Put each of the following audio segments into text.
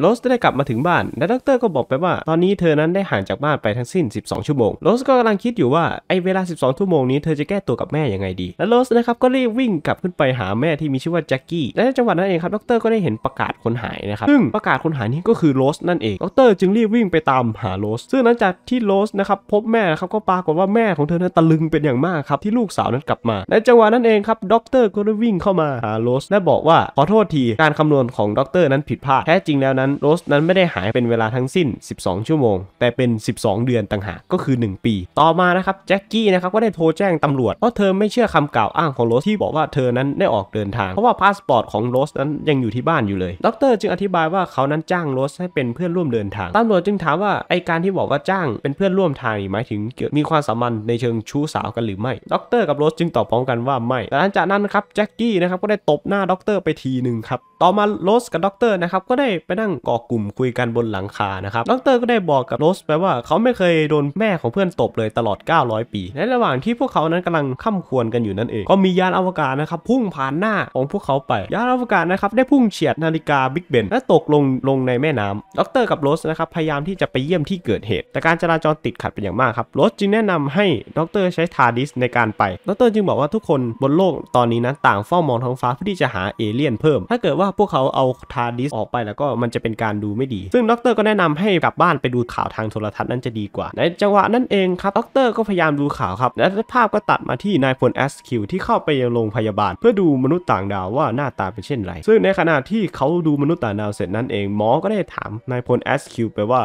โรสได้กลับมาถึงบ้าน และด็อกเตอร์ก็บอกไปว่า ตอนนี้เธอนั้นได้ห่างจากบ้านไปทั้งสิ้น 12 ชั่วโมงโรสก็กำลังคิดอยู่ว่า ไอเวลา 12 ชั่วโมงนี้เธอจะแก้ตัวกับแม่ยังไงดี และโรสนะครับก็รีบวิ่งกลับขึ้นไปหาแม่ที่มีชื่อว่าแจ็คกี้และในจังหวะนั้นเองครับ ด็อกเตอร์ก็ได้เห็นประกาศคนหายนะครับ ซึ่งประกาศคนหายนี้ก็คือโรสนั่นเอง ด็อกเตอร์จึงรีบวิ่งไปตามหาโรสซึ่งหลังจากที่โรสนะครับพบแม่นะครับก็ปรากฏว่าแม่ของเธอนั้นตะลึงเป็นอย่างมากครับที่ลูกสาวนั้นกลับมาในจังหวะนั้นเองครับดรก็ได้วิ่งเข้ามาหาโรสและบอกว่าขอโทษทีการคำนวณของดรนั้นผิดพลาดแท้จริงแล้วนะั้นโรสนั้นไม่ได้หายเป็นเวลาทั้งสิ้น 12 ชั่วโมง แต่เป็น 12 เดือนต่างหาก ก็คือ 1 ปี ต่อมานะครับแจ็คกี้นะครับก็ได้โทรแจ้งตำรวจ เพราะเธอไม่เชื่อคำกล่าวอ้างของโรสที่บอกว่าเธอนั้นได้ออกเดินทาง เพราะว่าพาสปอร์ตของโรสนั้นยังอยู่ที่บ้านอยู่เลยดรจึงอธิบายว่าเขานั้นจ้างโรสให้เป็นเพื่อนร่วมเดินทาง ตำรวจจึงถามว่าไอการที่บอกว่าจ้างเป็นเพื่อนร่วมทางหมายถึงมีความสัมพันธ์ในเชิงชู้สาวกันหรือไม่ดร กับโรสจึงตอบพร้อมกันว่าไม่ หลังจากนั้นครับแจ็คกี้นะครับก็ได้ตบหน้าดรไปทีหนึ่งครับ่อมาโรสกับด็อกเตอร์นะครับก็ได้ไปนั่งก่อกลุ่มคุยกันบนหลังคานะครับด็อกเตอร์ก็ได้บอกกับโรสไปว่าเขาไม่เคยโดนแม่ของเพื่อนตบเลยตลอด 900 ปี ในระหว่างที่พวกเขานั้นกำลังข้ามควรกันอยู่นั่นเอง ก็มียานอวกาศนะครับ พุ่งผ่านหน้าของพวกเขาไป ยานอวกาศนะครับ ได้พุ่งเฉียดนาฬิกาบิ๊กเบนและตกลงลงในแม่น้ำด็อกเตอร์กับโรสนะครับพยายามที่จะไปเยี่ยมที่เกิดเหตุ แต่การจราจรติดขัดเป็นอย่างมากครับโรสจึงแนะนำให้ด็อกเตอร์ใช้ทาดิสในการไปด็อกเตอร์จึงบอกว่าทุกคนบนโลกตอนนี้นะต่างเฝ้ามองท้องฟ้าเพื่อที่จะหาเอเลี่ยนเพิ่มถ้าเกิดว่าพวกเขาเอาทาดิสออกไปแล้วก็มันจะเป็นการดูไม่ดี ซึ่งด็อกเตอร์ก็แนะนำให้กลับบ้านไปดูข่าวทางโทรทัศน์นั่นจะดีกว่า ในจังหวะนั้นเองครับด็อกเตอร์ก็พยายามดูข่าวครับ และภาพก็ตัดมาที่นายพลเอสคิวที่เข้าไปยังโรงพยาบาล เพื่อดูมนุษย์ต่างดาวว่าหน้าตาเป็นเช่นไร ซึ่งในขณะที่เขาดูมนุษย์ต่างดาวเสร็จนั้นเองหมอ ก็ได้ถามนายพลเอสคิวไปว่า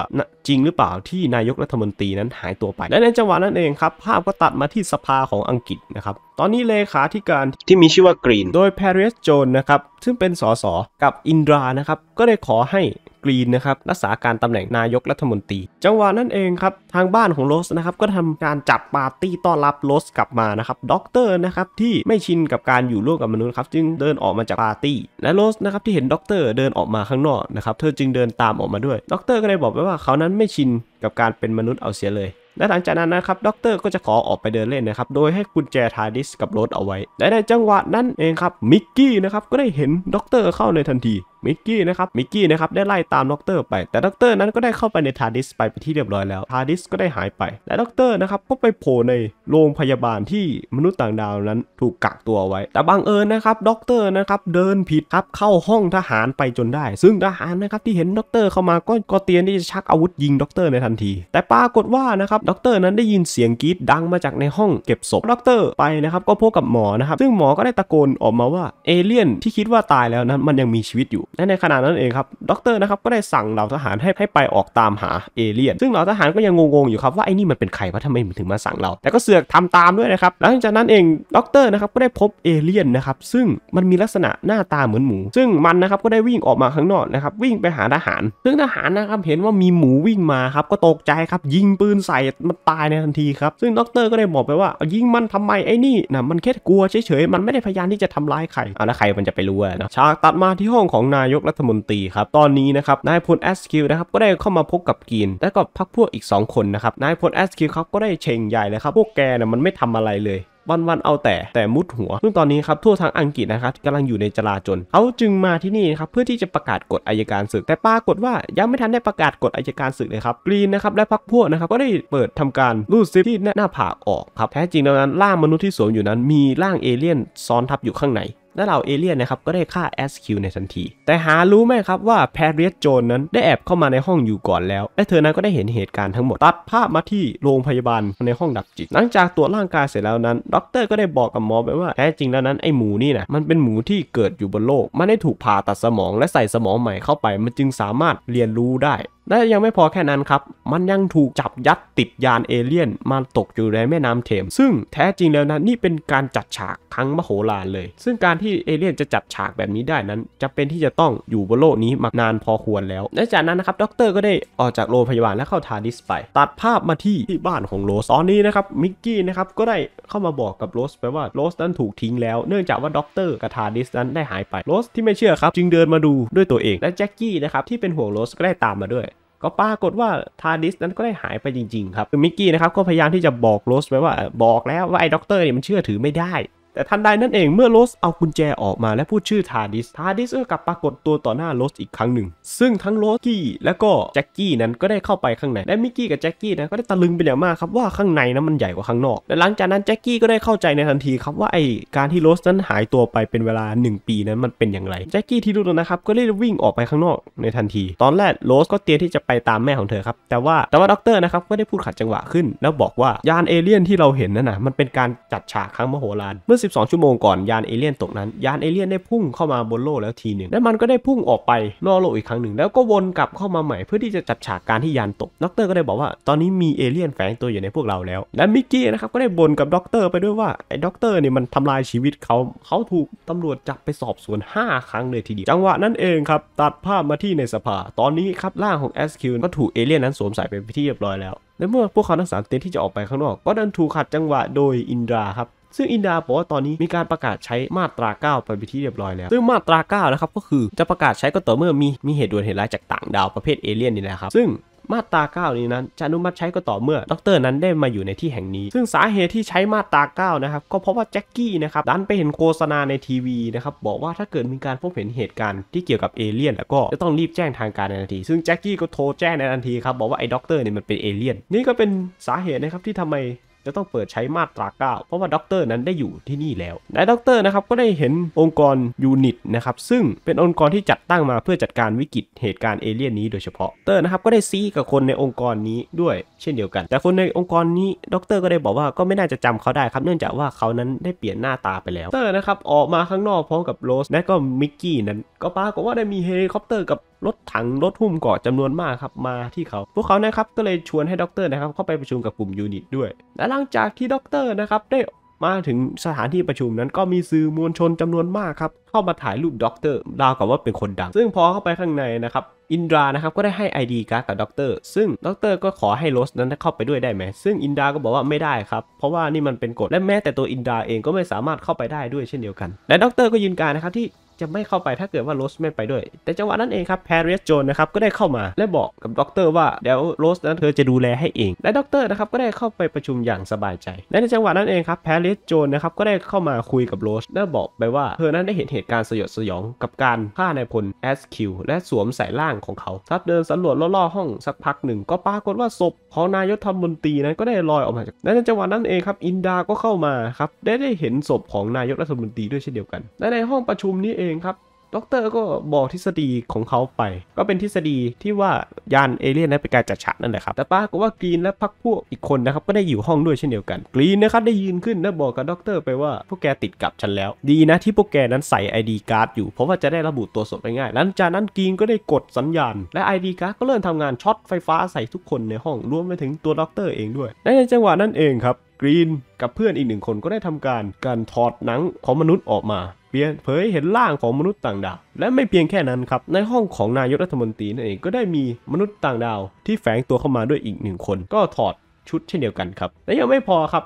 จริงหรือเปล่าที่นายกรัฐมนตรีนั้นหายตัวไป และในจังหวะนั้นเองครับภาพก็ตัดมาที่สภาของอังกฤษนะครับตอนนี้เลขาธิการที่มีชื่อว่ากรีนโดยแพริสโจนนะครับซึ่งเป็นสสกับอินดรานะครับก็ได้ขอให้กรีนนะครับรักษาการตำแหน่งนายกรัฐมนตรี จังหวะนั่นเองครับ ทางบ้านของโรสนะครับ ก็ทำการจัดปาร์ตี้ต้อนรับโรสกลับมานะครับด็อกเตอร์นะครับ ที่ไม่ชินกับการอยู่ร่วมกับมนุษย์ครับ จึงเดินออกมาจากปาร์ตี้ และโรสนะครับที่เห็นด็อกเตอร์เดินออกมาข้างนอกนะครับเธอจึงเดินตามออกมาด้วยด็อกเตอร์ก็เลยบอกไปว่าเขานั้นไม่ชินกับการเป็นมนุษย์เอาเสียเลยและหลังจากนั้นนะครับด็อกเตอร์ก็จะขอออกไปเดินเล่นนะครับ โดยให้กุญแจทาร์ดิสกับรถเอาไว้และในจังหวะนั้นเองครับ มิกกี้นะครับก็ได้เห็นด็อกเตอร์เข้าในทันทีมิกกี้นะครับ มิกกี้นะครับ ได้ไล่ตามด็อกเตอร์ไปแต่ด็อกเตอร์นั้นก็ได้เข้าไปในทาร์ดิสไปไปที่เรียบร้อยแล้วทาร์ดิสก็ได้หายไปและด็อกเตอร์นะครับก็ไปโผล่ในโรงพยาบาลที่มนุษย์ต่างดาวนั้นถูกกักตัวไว้ แต่บังเอิญนะครับด็อกเตอร์นะครับเดินผิดครับเข้าห้องทหารไปจนได้ ซึ่งทหารนะครับที่เห็นด็อกเตอร์เข้ามาก็ก็เตรียมที่จะชักอาวุธยิงด็อกเตอร์ในทันที แต่ปรากฏว่านะครับด็อกเตอร์นั้นได้ยินเสียงกรีดดังมาจากในห้องเก็บศพด็อกเตอร์ไปนะครับก็พบกับหมอนะครับ ซึ่งหมอก็ได้ตะโกนออกมาว่าเอเลี่ยนที่คิดว่าตายแล้วนั้นมันยังมีชีวิตอยู่และในขณะนั้นเองครับด็อกเตอร์นะครับก็ได้สั่งเหล่าทหารให้ให้ไปออกตามหาเอเลี่ยนซึ่งเหล่าทหารก็ยังงงๆอยู่ครับว่าไอ้นี่มันเป็นใครวะทำไมมันถึงมาสั่งเราแต่ก็เสือกทำตามด้วยนะครับแล้วจากนั้นเองด็อกเตอร์นะครับก็ได้พบเอเลี่ยนนะครับซึ่งมันมีลักษณะหน้าตาเหมือนหมูซึ่งมันนะครับก็ได้วิ่งออกมาข้างนอกนะครับวิ่งไปหาทหาร ซึ่งทหารนะครับเห็นว่ามีหมูวิ่งมาครับก็ตกใจครับ ยิงปืนใส่มันตายในทันทีครับซึ่งด็อกเตอร์ก็ได้บอกไปว่า ยิงมันทำไมไอ้นี่นะมันแค่กลัวเฉยๆมันไม่ได้พยายามที่จะทำร้ายใครอะแล้วใครมันจะไปรู้อนะฉากตัดมาที่ห้องของนานายกรัฐมนตรีครับตอนนี้นะครับนายพลแอสคิวนะครับก็ได้เข้ามาพบกับกีนและก็พักพวกอีก2คนนะครับนายพลแอสคิวเขาก็ได้เชงใหญ่เลยครับพวกแกนะ่ยมันไม่ทำอะไรเลยวันๆเอาแต่แต่มุดหัวซึ่งตอนนี้ครับทั่วทั้งอังกฤษนะครับกำลังอยู่ในจลาจลเขาจึงมาที่นี่ครับเพื่อที่จะประกาศกฎอายการศึกแต่ปรากฏว่า ยังไม่ทันได้ประกาศกฎอายการศึกเลยครับกรีนนะครับและพักพวกนะครับก็ได้เปิดทำการรูดซิปที่หน้าผากออกครับแท้จริงแล้วนั้นร่างมนุษย์ที่สวมอยู่นั้น มีร่างเอเลี่ยนซ้อนทับอยู่ข้างในและเหล่าเอเลี่ยนนะครับก็ได้ฆ่าแอสคิวในทันที แต่หารู้ไหมครับว่าแพเรียสโจนนั้นได้แอบเข้ามาในห้องอยู่ก่อนแล้ว และเธอนั้นก็ได้เห็นเหตุการณ์ทั้งหมดตัดภาพมาที่โรงพยาบาลในห้องดับจิต หลังจากตรวจร่างกายเสร็จแล้วนั้น ด็อกเตอร์ก็ได้บอกกับหมอไปว่าแท้จริงแล้วนั้นไอหมูนี่นะมันเป็นหมูที่เกิดอยู่บนโลกมันได้ถูกผ่าตัดสมองและใส่สมองใหม่เข้าไป มันจึงสามารถเรียนรู้ได้และยังไม่พอแค่นั้นครับ มันยังถูกจับยัดติดยานเอเลี่ยนมาตกอยู่ในแม่น้ำเทมซึ่งแท้จริงแล้วนะนี่เป็นการจัดฉากครั้งมโหฬารเลย ซึ่งการที่เอเลี่ยนจะจัดฉากแบบนี้ได้นั้น จะเป็นที่จะต้องอยู่บนโลกนี้มานานพอควรแล้ว และจากนั้นนะครับด็อกเตอร์ก็ได้ออกจากโรงพยาบาลและเข้าทาดิสไป ตัดภาพมาที่ที่บ้านของโรสตอนนี้นะครับมิกกี้นะครับก็ได้เข้ามาบอกกับโรสไปว่าโรสนั้นถูกทิ้งแล้วเนื่องจากว่าด็อกเตอร์กับทาดิสนั้นได้หายไปโรสที่ไม่เชื่อครับจึงเดินมาดูด้วยตัวเองและแจ็คกี้นะครับที่เป็นห่วงโรสก็ได้ตามมาด้วยก็ปรากฏว่าทาดิสนั้นก็ได้หายไปจริง ๆ ครับคือมิกกี้นะครับก็พยายามที่จะบอกโรสไว้ว่าบอกแล้วว่าไอ้ด็อกเตอร์เนี่ยมันเชื่อถือไม่ได้แต่ทันใดนั่นเองเมื่อโลสเอากุญแจออกมาและพูดชื่อทาดิสทาดิสก็กลับปรากฏตัวต่อหน้าโลสอีกครั้งหนึ่ง ซึ่งทั้งโลสกี้และก็แจ็คกี้นั้นก็ได้เข้าไปข้างใน และมิกกี้กับแจ็คกี้นะก็ได้ตะลึงเป็นอย่างมากครับ ว่าข้างในนั้นมันใหญ่กว่าข้างนอก และหลังจากนั้นแจ็คกี้ก็ได้เข้าใจในทันทีครับว่าไอการที่โลสนั้นหายตัวไปเป็นเวลา 1 ปีนั้นมันเป็นอย่างไรแจ็คกี้ที่รู้ตัวนะครับก็ได้วิ่งออกไปข้างนอกในทันทีตอนแรกโลสก็เตรียมที่จะไปตามแม่ของเธอครับแต่ว่าแต่ว่าด็อกเตอร์นะครับก็ได้พูดขัดจังหวะขึ้น แล้วบอกว่ายานเอเลี่ยนที่เราเห็นนั่นนะมันเป็นการจัดฉากครั้งมโหฬารเมื่อ12 ชั่วโมงก่อนยานเอเลี่ยนตกนั้น ยานเอเลี่ยนได้พุ่งเข้ามาบนโลกแล้วทีหนึ่งและมันก็ได้พุ่งออกไปนอกโลกอีกครั้งหนึ่ง แล้วก็วนกลับเข้ามาใหม่เพื่อที่จะจัดฉากการที่ยานตกด็อกเตอร์ก็ได้บอกว่าตอนนี้มีเอเลี่ยนแฝงตัวอยู่ในพวกเราแล้ว และมิกกี้นะครับก็ได้บ่นกับด็อกเตอร์ไปด้วยว่าไอ้ด็อกเตอร์เนี่ยมันทำลายชีวิตเขาเขาถูกตำรวจจับไปสอบสวน 5 ครั้งเลยทีเดียวจังหวะนั้นเองครับตัดภาพมาที่ในสภา ตอนนี้ครับร่างของิวก็ถูกเอเลี่ยนนั้นสวมใส่เป็นที่เรียบร้อยแล้ว และเมื่อพวกเขาทั้งสามเตรียมที่จะออกไปข้างนอกก็ดันถูกขัดจังหวะโดยอินดราครับซึ่งอินดาบอกว่าตอนนี้มีการประกาศใช้มาตรา9ไปไปที่เรียบร้อยแล้วซึ่งมาตรา9นะครับก็คือจะประกาศใช้ก็ต่อเมื่อมีมีเหตุด่วนเหตุร้ายจากต่างดาวประเภทเอเลี่ยนนี่แหละครับซึ่งมาตรา9นี้นั้นจะอนุมัติใช้ก็ต่อเมื่อดรนั้นได้มาอยู่ในที่แห่งนี้ ซึ่งสาเหตุที่ใช้มาตรา9นะครับก็เพราะว่าแจ็คกี้นะครับดันไปเห็นโฆษณาในทีวีนะครับบอกว่าถ้าเกิดมีการพบเห็นเหตุการณ์ที่เกี่ยวกับเอเลี่ยน แล้วก็จะต้องรีบแจ้งทางการในทันที ซึ่งแจ็คกี้ก็โทรแจ้งในทันทีครับบอกว่าไอ้ดอกเตอร์เนี่ยมันเป็นเอเลี่ยนนี่ก็เป็นสาเหตุนะครับที่ทำไมจะต้องเปิดใช้มาตรา9เพราะว่าด็อกเตอร์นั้นได้อยู่ที่นี่แล้วนายด็อกเตอร์นะครับก็ได้เห็นองค์กรยูนิตนะครับซึ่งเป็นองค์กรที่จัดตั้งมาเพื่อจัดการวิกฤตเหตุการณ์เอเลี่ยนนี้โดยเฉพาะเตอร์นะครับก็ได้ซีกับคนในองค์กรนี้ด้วย เช่นเดียวกัน แต่คนในองค์กรนี้ด็อกเตอร์ก็ได้บอกว่าก็ไม่น่าจะจำเขาได้ครับ เนื่องจากว่าเขานั้นได้เปลี่ยนหน้าตาไปแล้วเตอร์นะครับออกมาข้างนอกพร้อมกับโรสและก็มิกกี้นั้นก็ปรากฏว่าได้มีเฮลิคอปเตอร์กับรถถังรถหุ้มเกาะจำนวนมากครับมาที่เขา พวกเขานะครับก็เลยชวนให้ด็อกเตอร์นะครับเข้าไปประชุมกับกลุ่มยูนิตด้วยและหลังจากที่ด็อกเตอร์นะครับได้มาถึงสถานที่ประชุมนั้นก็มีสื่อมวลชนจำนวนมากครับ เข้ามาถ่ายรูปด็อกเตอร์ราวกับว่าเป็นคนดัง ซึ่งพอเข้าไปข้างในนะครับอินดรานะครับก็ได้ให้ไอการ์ดกับด็อกเตอร์ซึ่งด็อกเตอร์ก็ขอให้โรสนั้นเข้าไปด้วยได้ไหมซึ่งอินดราก็บอกว่าไม่ได้ครับเพราะว่านี่มันเป็นกฎและแม้แต่ตัวอินดราเองก็ไม่สามารถเข้าไปได้ด้วยเช่นเดียวกันและด็อกเตอร์ก็ยืนการนะครับที่จะไม่เข้าไปถ้าเกิดว่าโรสไม่ไปด้วย แต่จังหวะนั้นเองครับแพริสโจนนะครับก็ได้เข้ามาและบอกกับด็อกเตอร์ว่าเดี๋ยวโรสนั้นเธอจะดูแลให้เองและด็อกเตอร์นะครับก็ได้เข้าไปประชุมอย่างสบายใจและในจังหวะนั้นเองครับแพริสโจนนะครับก็ได้เข้ามาคุยกับโรสและบอกไปว่าเธอนั้นได้เห็นเหตุการณ์สยดสยองกับการฆ่านายพลเอสคิวและสวมใส่ร่างของเขาทับเดินสำรวจล่อๆห้องสักพักหนึ่งก็ปรากฏว่าศพของนายธรรมนตรีนั้นก็ได้ลอยออกมาจากและในจังหวะนั้นเองครับอินดาก็เข้ามาครับได้ได้เห็นศพของนายกรัฐมนตรีด้วยเช่นเดียวกันและในห้องประชุมนี้เองครับด็อกเตอร์ก็บอกทฤษฎีของเขาไป ก็เป็นทฤษฎีที่ว่ายานเอเลี่ยนนั้นเป็นการจัดฉากนั่นแหละครับ แต่ป้าก็ว่ากรีนและพักพวกอีกคนนะครับก็ได้อยู่ห้องด้วยเช่นเดียวกัน กรีนนะครับได้ยืนขึ้นและบอกกับด็อกเตอร์ไปว่าพวกแกติดกับฉันแล้ว ดีนะที่พวกแกนั้นใส่ไอียการ์ดอยู่เพราะว่าจะได้ระบุตัวสดไปง่าย หลังจากนั้นกรีนก็ได้กดสัญญาณ และไอียการ์ดก็เริ่มทำงานช็อตไฟฟ้าใส่ทุกคนในห้อง รวมไปถึงตัวด็อกเตอร์เองด้วยและในจังหวะนั้นเองครับกรีนกับเพื่อนอีกหนึ่งคนก็ได้ทำการการถอดหนังของมนุษย์ออกมาเปียเผยเห็นร่างของมนุษย์ต่างดาวและไม่เพียงแค่นั้นครับในห้องของนายกรัฐมนตรีนั่นเองก็ได้มีมนุษย์ต่างดาว ที่แฝงตัวเข้ามาด้วยอีกหนึ่งคน ก็ถอดชุดเช่นเดียวกันครับและยังไม่พอครับ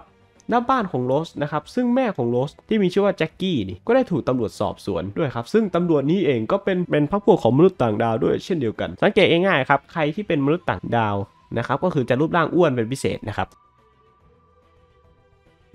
หน้าบ้านของโรสนะครับซึ่งแม่ของโรสที่มีชื่อว่าแจ็กกี้นี่ก็ได้ถูกตำรวจสอบสวนด้วยครับ ซึ่งตำรวจนี้เองก็เป็นเป็นพรรคพวกของมนุษย์ต่างดาวด้วยเช่นเดียวกัน สังเกตง่ายๆครับใครที่เป็นมนุษย์ต่างดาวนะครับก็คือจะรูปร่างอ้วนเป็นพิเศษนะครับ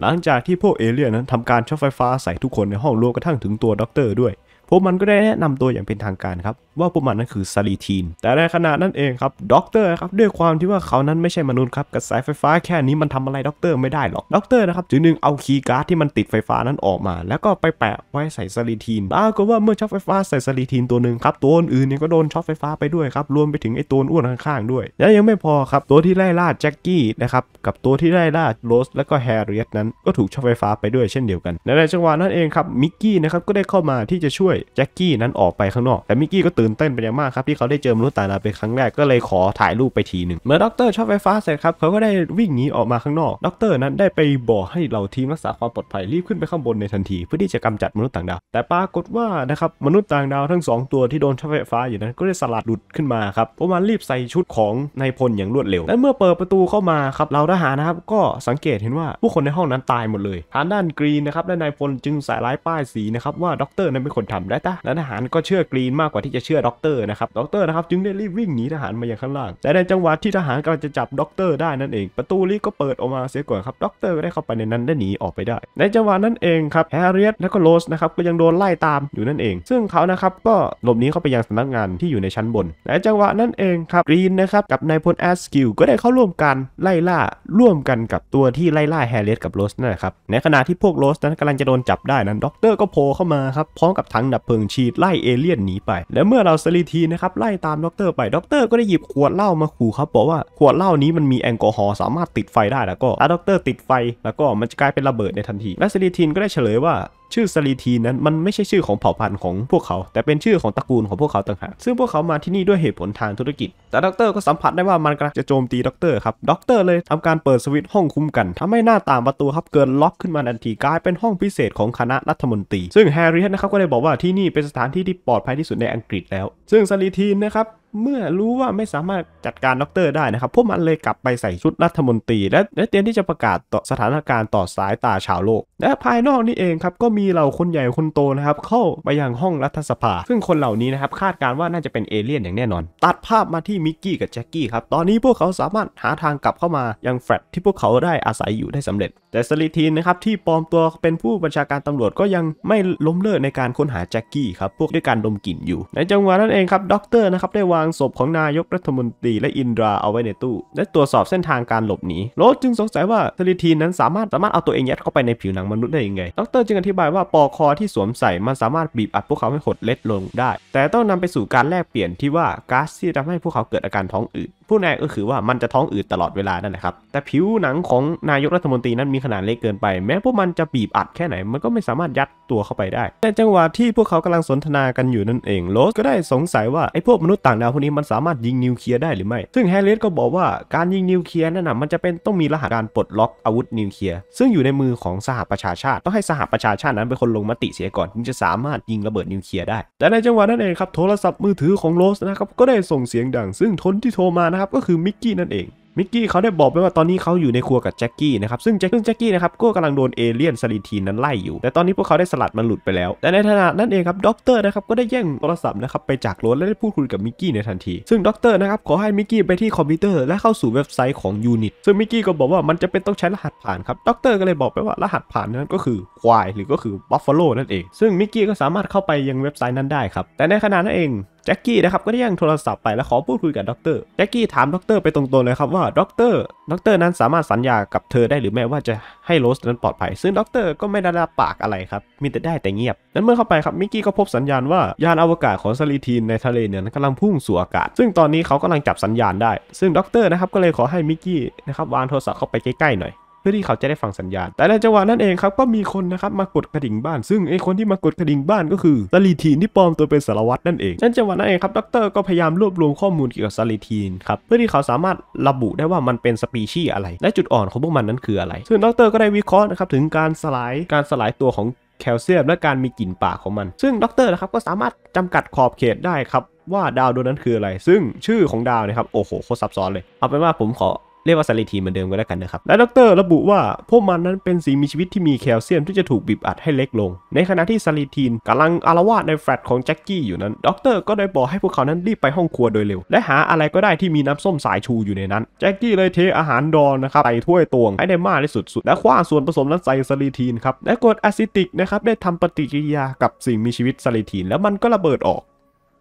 หลังจากที่พวกเอเลี่ยนนั้นทำการช็อตไฟฟ้าใส่ทุกคนในห้องรวมกระทั่งถึงตัวด็อกเตอร์ด้วยพวกมันก็ได้แนะนำตัวอย่างเป็นทางการครับ ว่าพวกมันนั้นคือซาลีทีนแต่ในขณะนั้นเองครับด็อกเตอร์ครับด้วยความที่ว่าเขานั้นไม่ใช่มนุษย์ครับกระแสไฟฟ้าแค่นี้มันทำอะไรด็อกเตอร์ไม่ได้หรอกด็อกเตอร์นะครับจึงนึงเอาคีย์การ์ดที่มันติดไฟฟ้านั้นออกมา แล้วก็ไปแปะไว้ใส่ซาลีทีนปรากฏว่าเมื่อช็อตไฟฟ้าใส่ซาลีทีนตัวหนึ่งครับตัวอื่นเนี่ยก็โดนช็อตไฟฟ้าไปด้วยครับรวมไปถึงไอ้ตัวอ้วนข้างๆด้วยและยังไม่พอครับตัวที่ไล่ล่าแจ็คกี้นะครับกับตัวที่ไล่ล่าโรสแลวก็แฮร์ริเอตนั้นก็ถูกช็อตไฟฟ้าไปด้วยเช่นเดียวกันในจังหวะนั้นเองครับมิกกี้นะครับก็ได้เข้ามาที่จะช่วยแจ็คกี้นั้นออกไปข้างนอกแต่มิกกี้ก็ตื่นเต้นเป็นอย่างมากครับที่เขาได้เจอมนุษย์ต่างดาวเป็นครั้งแรกก็เลยขอถ่ายรูปไปทีหนึ่งเมื่อด็อกเตอร์ชอบไฟฟ้าเสร็จครับเขาก็ได้วิ่งหนีออกมาข้างนอกด็อกเตอร์นั้นได้ไปบอกให้เราทีมรักษาความปลอดภัยรีบขึ้นไปข้างบนในทันที เพื่อที่จะกำจัดมนุษย์ต่างดาวแต่ปรากฏว่านะครับมนุษย์ต่างดาวทั้ง 2 ตัวที่โดนชอบไฟฟ้าอยู่นั้นก็ได้สลัดหลุดขึ้นมาครับพวกมันรีบใส่ชุดของนายพลอย่างรวดเร็วและเมื่อเปิดประตูเข้ามาครับเราทหารนะครับก็สังเกตเห็นว่าผู้คนในห้องนั้นตายหมดเลยทางด้านกรีนนะครับและนายพลจึงสายร้ายป้ายสีนะครับว่าด็อกเตอร์นั้นเป็นคนทำได้ตะและทหารก็เชื่อกรีนมากกว่าที่จะเชื่อด็อกเตอร์นะครับด็อกเตอร์นะครับจึงได้รีบวิ่งหนีทหารมายังข้างล่างแต่ในจังหวะที่ทหารกำลังจะจับด็อกเตอร์ได้นั่นเอง ประตูลต้ก็เปิดออกมาเสียก่อนครับด็อกเตอร์ก็ได้เข้าไปในนั้นได้หนีออกไปได้ ในจังหวะนั้นเองครับแฮร์รี่และก็โรสนะครับก็ยังโดนไล่ตามอยู่นั่นเอง ซึ่งเขานะครับก็หลบหนีเข้าไปยังสำนักงานที่อยู่ในชั้นบนในจังหวะนั้นเองครับกรีนนะครับกับนายพลแอสกิลก็ได้เข้าร่วมกันไล่ล่าร่วมกันกับตัวที่ไล่ล่าแฮร์รี่กับโรสนะครับในขณะที่พวกโรส นั้นกำลังจะโดนจับได้นั้นด็อกเตอร์ก็โผล่เข้ามาครับพร้อมกับถังดดับเพลิงฉีดไล่เอเลี่ยนหนีไป และเมื่อเราสลีทีนะครับไล่ตามด็อกเตอร์ไปด็อกเตอร์ก็ได้หยิบขวดเหล้ามาขู่ครับบอกว่า ขวดเหล้านี้มันมีแอลกอฮอล์สามารถติดไฟได้แล้วก็ถ้าด็อกเตอร์ติดไฟแล้วก็มันจะกลายเป็นระเบิดในทันที และสลีทีนก็ได้เฉลยว่าชื่อสลีทีนั้นมันไม่ใช่ชื่อของเผ่าพันธุ์ของพวกเขา แต่เป็นชื่อของตระกูลของพวกเขาต่างหากซึ่งพวกเขามาที่นี่ด้วยเหตุผลทางธุรกิจ แต่ด็อกเตอร์ก็สัมผัสได้ว่ามันกำลังจะโจมตีด็อกเตอร์ครับด็อกเตอร์เลยทำการเปิดสวิตช์ห้องคุ้มกัน ทำให้หน้าต่างประตูครับเกินล็อกขึ้นมาทันทีกลายเป็นห้องพิเศษของคณะรัฐมนตรี ซึ่งแฮร์รี่นะครับก็ได้บอกว่าที่นี่เป็นสถานที่ที่ปลอดภัยที่สุดในอังกฤษแล้ว ซึ่งสลีทีนนะครับเมื่อรู้ว่าไม่สามารถจัดการด็อกเตอร์ได้นะครับ พวกมันเลยกลับไปใส่ชุดรัฐมนตรี และและเตรียมที่จะประกาศต่อสถานการณ์ต่อสายตาชาวโลก และภายนอกนี่เองครับก็มีเหล่าคนใหญ่คนโตนะครับเข้าไปยังห้องรัฐสภา ซึ่งคนเหล่านี้นะครับคาดการว่าน่าจะเป็นเอเลี่ยนอย่างแน่นอน ตัดภาพมาที่มิกกี้กับแจ็คกี้ครับตอนนี้พวกเขาสามารถหาทางกลับเข้ามายังแฟลตที่พวกเขาได้อาศัยอยู่ได้สำเร็จ แต่สลิทีนนะครับที่ปลอมตัวเป็นผู้บัญชาการตำรวจก็ยังไม่ล้มเลิกในการค้นหาแจ็คกี้ครับพวกด้วยการดมกลิ่นอยู่ในจังหวะนั้นเองครับด็อกเตอร์นะครับได้วางางศพของนายกรัฐมนตรีและอินดราเอาไว้ในตู้ และตรวจสอบเส้นทางการหลบหนีโรสจึงสงสัยว่าทริทีนนั้นสามารถ สามารถเอาตัวเองยัดเข้าไปในผิวหนังมนุษย์ได้ยังไงดรจึงอธิบายว่าปอคอที่สวมใส่ มันสามารถบีบอัดพวกเขาให้หดเล็ดลงได้ แต่ต้องนำไปสู่การแลกเปลี่ยนที่ว่าก๊าซที่ทำให้พวกเขาเกิดอาการท้องอืดผู้นายก็คือว่ามันจะท้องอืดตลอดเวลานั่นแหละครับแต่ผิวหนังของนายกรัฐมนตรีนั้นมีขนาดเล็กเกินไปแม้พวกมันจะบีบอัดแค่ไหนมันก็ไม่สามารถยัดตัวเข้าไปได้แต่จังหวะที่พวกเขากำลังสนทนากันอยู่นั่นเองโรสก็ได้สงสัยว่าไอ้พวกมนุษย์ต่างดาวพวกนี้มันสามารถยิงนิวเคลียร์ได้หรือไม่ ซึ่งแฮร์ริสก็บอกว่าการยิงนิวเคลียร์นั่นนะมันจะเป็นต้องมีรหัสการปลดล็อกอาวุธนิวเคลียร์ซึ่งอยู่ในมือของสหประชาชาติ ต้องให้สหประชาชาตินั้นเป็นคนลงมติเสียก่อนถึงจะสามารถยิงระเบิดนิวเคลียร์ได้ แต่ในจังหวะนั้นเองครับโทรศัพท์มือถือของโรสนะครับก็ได้ส่งเสียงดัง ซึ่งทนที่โทรมานะครับก็คือมิกกี้นั่นเองมิกกี้เขาได้บอกไปว่าตอนนี้เขาอยู่ในครัวกับแจ็คกี้นะครับซึ่งแจ็คซึ่งแจ็คกี้นะครับก็กำลังโดนเอเลี่ยนสลีทีนนั้นไล่อยู่ แต่ตอนนี้พวกเขาได้สลัดมันหลุดไปแล้วแต่ในขณะนั้นเองครับด็อกเตอร์นะครับก็ได้แย่งโทรศัพท์นะครับไปจากรถและได้พูดคุยกับมิกกี้ในทันที ซึ่งด็อกเตอร์นะครับขอให้มิกกี้ไปที่คอมพิวเตอร์และเข้าสู่เว็บไซต์ของยูนิตซึ่งมิกกี้ก็บอกว่ามันจะเป็นต้องใช้รหัสผ่านครับด็อกเตอร์ก็เลยบอกไปว่ารหัสผ่านนั้นก็คือควายหรือก็คือบัฟฟาโลนั่นเอง ซึ่งมิกกี้ก็สามารถเข้าไปยังเว็บไซต์นั้นได้ครับแต่ในขณะนั้นเองแจ็คกี้นะครับก็ได้ยังโทรศัพท์ไปและขอพูดคุยกับด็อกเตอร์แจ็คกี้ถามด็อกเตอร์ไปตรงๆเลยครับว่าด็อกเตอร์ด็อกเตอร์นั้นสามารถสัญญากับเธอได้หรือไม่ว่าจะให้โรสนั้นปลอดภัย ซึ่งด็อกเตอร์ก็ไม่ได้รับปากอะไรครับ มีแต่ได้แต่เงียบ นั้นเมื่อเข้าไปครับมิกกี้ก็พบสัญญาณว่ายานอวกาศของซาลีทีนในทะเลเนี่ยกำลังพุ่งสู่อากาศซึ่งตอนนี้เขากำลังจับสัญญาณได้ ซึ่งด็อกเตอร์นะครับก็เลยขอให้มิกกี้นะครับวางโทรศัพท์เข้าไปใกล้ๆหน่อยื่อที่เขาจะได้ฟังสัญญาณแต่ในจังหวะนั้นเองครับก็มีคนนะครับมากดกระดิ่งบ้านซึ่งไอ้คนที่มากดกระดิ่งบ้านก็คือสลีทีนที่ปลอมตัวเป็นสารวัตรนั่นเองในจังหวะนั้นเองครับดรก็พยายามรวบรวมข้อมูลเกี่ยวกับสลีทีนครับเพื่อที่เขาสามารถระบุได้ว่ามันเป็นสปีชีส์อะไรและจุดอ่อนของพวกมันนั้นคืออะไร ซึ่งดร ก็ได้วิเคราะห์นะครับถึงการสลายการสลายตัวของแคลเซียมและการมีกลิ่นปากของมัน ซึ่งดรนะครับก็สามารถจำกัดขอบเขตได้ครับว่าดาวดวงนั้นคืออะไร ซึ่งชื่อของดาวนะครับโอ้โหโคตรซับซ้อนเลยเอาเป็นว่าผมขอเรียกว่าสารีทีเหมือนเดิมก็แล้วกันนะครับ และดร ระบุว่าพวกมันนั้นเป็นสิ่งมีชีวิตที่มีแคลเซียม ที่จะถูกบีบอัดให้เล็กลง ในขณะที่สารีทีนกำลังอารวาสในแฟลตของแจ็คกี้อยู่นั้นดร ก็ได้บอกให้พวกเขานั้นรีบไปห้องครัวโดยเร็ว และหาอะไรก็ได้ที่มีน้ำส้มสายชูอยู่ในนั้น แจ็คกี้เลยเทอาหารดอนนะครับใส่ถ้วยตวงให้ได้มากที่สุดๆและคว้าส่วนผสมนั้นใส่สารีทีนครับและกรดอซิติกนะครับได้ทำปฏิกิริยากับสิ่งมีชีวิตสารีทีนแล้วมันก็ระเบิดออก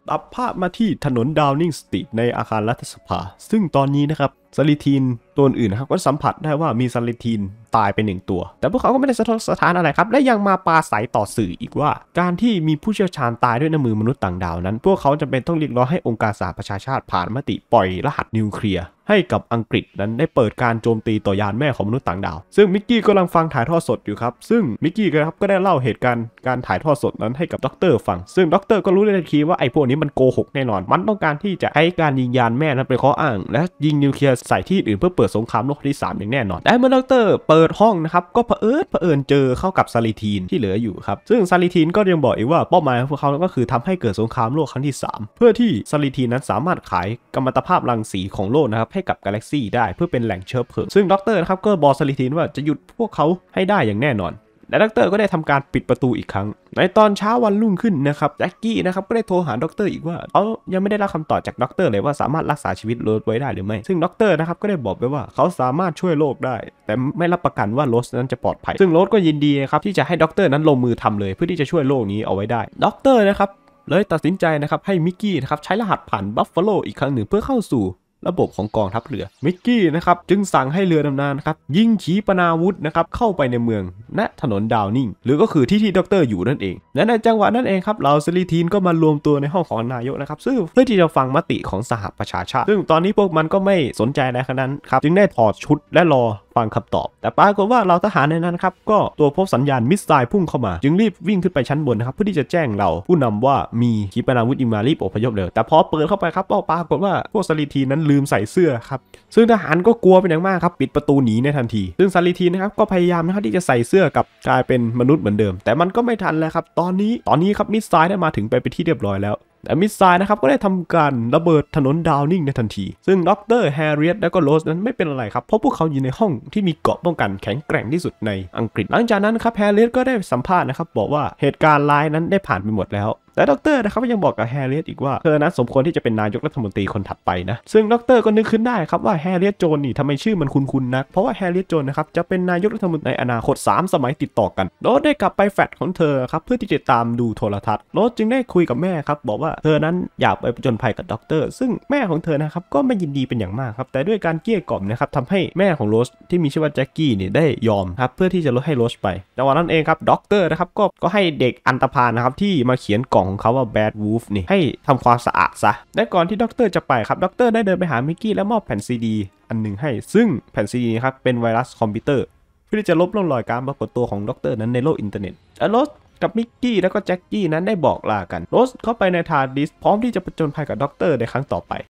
ตัดภาพมาที่ถนนดาวนิงสตรีทในอาคารรัฐสภา ซึ่งตอนนี้นะครับซาลิทีนตัวอื่นนะครับก็สัมผัสได้ว่ามีซาลิทีน ตายไปหนึ่งตัว แต่พวกเขาก็ไม่ได้สะทกสะท้านอะไรครับ และยังมาปาใสต่อสื่ออีกว่า การที่มีผู้เชี่ยวชาญตายด้วยน้ำมือมนุษย์ต่างดาวนั้น พวกเขาจำเป็นต้องเรียกร้องให้องค์การสหประชาชาติผ่านมติปล่อยรหัสนิวเคลียร์ให้กับอังกฤษ นั้นได้เปิดการโจมตีต่อยานแม่ของมนุษย์ต่างดาวซึ่งมิกกี้กำลังฟังถ่ายทอดสดอยู่ครับซึ่งมิกกี้ครับก็ได้เล่าเหตุการณ์การถ่ายทอดสดนั้นให้กับด็อกเตอร์ฟังซึ่งด็อกเตอร์ก็รู้ในทันทีว่าไอ้พวกนี้มันโกหกแน่นอนมันต้องการที่จะให้การยิงยานแม่นั้นไปข้ออ้าง และยิงนิวเคลียร์ใส่ที่อื่นเพื่อเปิดสงครามโลกที่3อย่างแน่นอน แต่เมื่อดรเปิดห้องนะครับ ก็เผอิญเผอิญเจอเข้ากับซาลิทีนที่เหลืออยู่ครับ ซึ่งซาลิทีนก็ยังบอกอีกว่าเป้าหมายของพวกเขาก็คือทำให้เกิดสงครามโลกครั้งที่ 3 เพื่อที่ซาลิทีนนั้นสามารถขายกัมมันตภาพรังสีของโลกนะครับ ให้กับกาแล็กซี่ได้เพื่อเป็นแหล่งเชื้อเพลิง ซึ่งดรนะครับก็บอกซาลิทีนว่าจะหยุดพวกเขาให้ได้อย่างแน่นอนและด็อกเตอร์ก็ได้ทำการปิดประตูอีกครั้ง ในตอนเช้าวันรุ่งขึ้นนะครับแจ็คกี้นะครับก็ได้โทรหาด็อกเตอร์อีกว่า เขายังไม่ได้รับคำตอบจากด็อกเตอร์เลยว่าสามารถรักษาชีวิตโรสไว้ได้หรือไม่ ซึ่งด็อกเตอร์นะครับก็ได้บอกไปว่าเขาสามารถช่วยโลกได้ แต่ไม่รับประกันว่าโรสนั้นจะปลอดภัย ซึ่งโรสก็ยินดีครับ ที่จะให้ด็อกเตอร์นั้นลงมือทำเลยเพื่อที่จะช่วยโลกนี้เอาไว้ได้ด็อกเตอร์นะครับเลยตัดสินใจนะครับให้มิกกี้นะครับใช้รหัสผ่านบัฟฟาโลอีกครั้งหนึ่งเพื่อเข้าสู่ระบบของกองทัพเรือมิกกี้นะครับจึงสั่งให้เรือดำน้ำนะครับยิงขีปนาวุธนะครับเข้าไปในเมืองณถนนดาวนิ่ง หรือก็คือที่ที่ด็อกเตอร์อยู่นั่นเองและในจังหวะนั้นเองครับเราซิลิทีนก็มารวมตัวในห้องของนายกนะครับซึ่งเพื่อที่จะฟังมติของสหประชาชาติซึ่งตอนนี้พวกมันก็ไม่สนใจในขณะนั้นครับจึงได้ถอดชุดและรอฟังคำตอบ แต่ปรากฏว่าเราทหารในนั้นครับก็ตัวพบสัญญาณมิสไซล์พุ่งเข้ามา จึงรีบวิ่งขึ้นไปชั้นบนนะครับเพื่อที่จะแจ้งเราผู้นำว่ามีขีปนาวุธอิมารีบอพยพเลย แต่พอเปิดเข้าไปครับก็ปรากฏว่าพวกสลีทีนั้นลืมใส่เสื้อครับ ซึ่งทหารก็กลัวเป็นอย่างมากครับปิดประตูหนีในทันที ซึ่งสลีทีนะครับก็พยายามนะครับที่จะใส่เสื้อกับกลายเป็นมนุษย์เหมือนเดิม แต่มันก็ไม่ทันแล้วครับตอนนี้ตอนนี้ครับมิสไซล์ได้มาถึงไปไปที่เรียบร้อยแล้วแต่มิสไซล์นะครับก็ได้ทำการระเบิดถนนดาวนิ่งในทันที ซึ่งด็อกเตอร์แฮร์ริเอตและก็โรสนั้นไม่เป็นอะไรครับ เพราะพวกเขาอยู่ในห้องที่มีเกราะป้องกันแข็งแกร่งที่สุดในอังกฤษหลังจากนั้นครับแฮร์ริเอตก็ได้สัมภาษณ์นะครับบอกว่าเหตุการณ์ร้ายนั้นได้ผ่านไปหมดแล้วและด็อกเตอร์นะครับยังบอกกับแฮร์รีเออีกว่าเธอนั้นสมควรที่จะเป็นนายกรัฐมนตรีคนถัดไปนะ ซึ่งด็อกเตอร์ก็นึกขึ้นได้ครับว่าแฮร์รีเโจนนี่ทำไมชื่อมันคุ้นๆนักเพราะว่าแฮร์รีเโจนนะครับ จะเป็นนายกรัฐมนตรีในอนาคต 3 สมัยติดต่อกันโรสได้กลับไปแฟลตของเธอครับ เพื่อที่จะตามดูโทรทัศน์โรสจึงได้คุยกับแม่ครับบอกว่าเธอนั้นอยากไปจนภัยกับด็อกเตอร์ซึ่งแม่ของเธอนะครับก็ไม่ยินดีเป็นอย่างมากครับแต่ด้วยการเกลี้ยกล่อมนะครับทำให้แม่ของโรสที่มีชื่อว่าแจ็กกี้เนี่ยได้ยอมครับเพื่อที่จะลดให้โรสไปแต่วันนั้นเองครับดรนะครับก็ก็ให้เด็กอันตพานนะครับที่มาเขียนกล่องของเขาว่าแบดวูฟนี่ให้ทำความสะอาดซะ และก่อนที่ด็อกเตอร์จะไปครับด็อกเตอร์ได้เดินไปหามิกกี้ และมอบแผ่นซีดี อันหนึ่งให้ ซึ่งแผ่นซีดีครับ เป็นไวรัสคอมพิวเตอร์เพื่อที่จะลบล่องรอยการปรากฏตัวของด็อกเตอร์นั้นในโลกอินเทอร์เน็ต อลสกับมิกกี้แล้วก็แจ็คกี้นั้นได้บอกลากันโรสเข้าไปในทาร์ดิสพร้อมที่จะประจนภัยกับด็อกเตอร์ในครั้งต่อไป